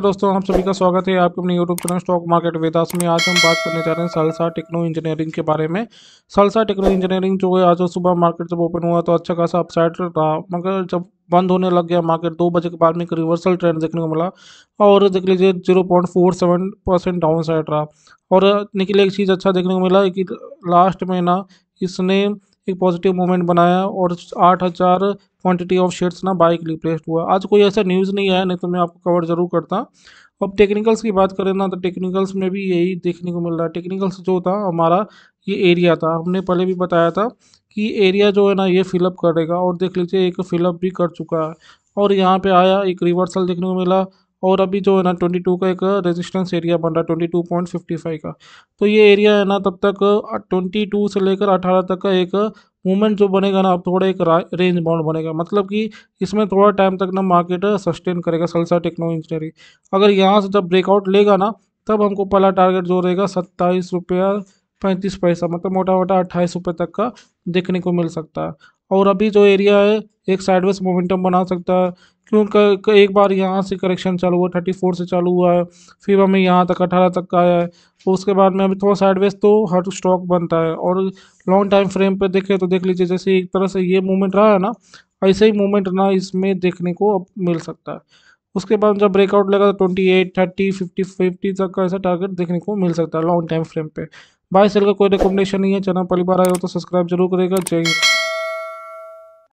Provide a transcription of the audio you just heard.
दोस्तों आप सभी का स्वागत है आपके अपने YouTube channel stock market Vedas में आज हम बात करने जा रहे हैं सालसा टेक्नो इंजीनियरिंग के बारे में सालसा टेक्नो इंजीनियरिंग जो है आज सुबह मार्केट जब ओपन हुआ तो अच्छा खासा अपसाइड रहा मगर जब बंद होने लग गया मार्केट दो बजे के बाद में एक रिवर्सल ट्रेंड देखने को मिला और देख लीजिए zero point four seven percent downside रहा और निकले एक चीज़ अच्छा देखने को मिला कि लास्ट में ना इसने एक पॉजिटिव मूवमेंट बनाया और आठ हज़ार क्वान्टिटी ऑफ शेयर्स ना बाइक प्लेस्ड हुआ आज कोई ऐसा न्यूज़ नहीं आया नहीं तो मैं आपको कवर ज़रूर करता अब टेक्निकल्स की बात करें ना तो टेक्निकल्स में भी यही देखने को मिल रहा है टेक्निकल्स जो था हमारा ये एरिया था हमने पहले भी बताया था कि एरिया जो है ना ये फिलअप करेगा और देख लीजिए एक फिलअप भी कर चुका है और यहाँ पे आया एक रिवर्सल देखने को मिला और अभी जो है ना ट्वेंटी टू का एक रेजिस्टेंस एरिया बन रहा है twenty two point fifty five का तो ये एरिया है ना तब तक ट्वेंटी टू से लेकर अठारह तक का एक मूवमेंट जो बनेगा ना अब थोड़ा एक रेंज बाउंड बनेगा मतलब कि इसमें थोड़ा टाइम तक ना मार्केट सस्टेन करेगा सलसा टेक्नो इंजीनियरिंग अगर यहाँ से जब ब्रेकआउट लेगा ना तब हमको पहला टारगेट जो रहेगा सत्ताईस रुपया पैंतीस पैसा मतलब मोटा मोटा अट्ठाईस रुपये तक का देखने को मिल सकता है और अभी जो एरिया है एक साइडवेज मोमेंटम बना सकता है क्योंकि एक बार यहाँ से करेक्शन चालू हुआ थर्टी फोर से चालू हुआ है फिर हमें यहाँ तक अठारह तक आया है उसके बाद में अभी थोड़ा साइडवेज तो हर स्टॉक बनता है और लॉन्ग टाइम फ्रेम पर देखें तो देख लीजिए जैसे एक तरह से ये मूवमेंट रहा है ना ऐसे ही मूवमेंट ना इसमें देखने को अब मिल सकता है उसके बाद जब ब्रेकआउट लगा तो twenty eight thirty fifty fifty तक का ऐसा टारगेट देखने को मिल सकता है लॉन्ग टाइम फ्रेम पे बाय सेल का कोई रिकमेंडेशन नहीं है चैनल पहली बार आएगा तो सब्सक्राइब जरूर करेगा जय हिंद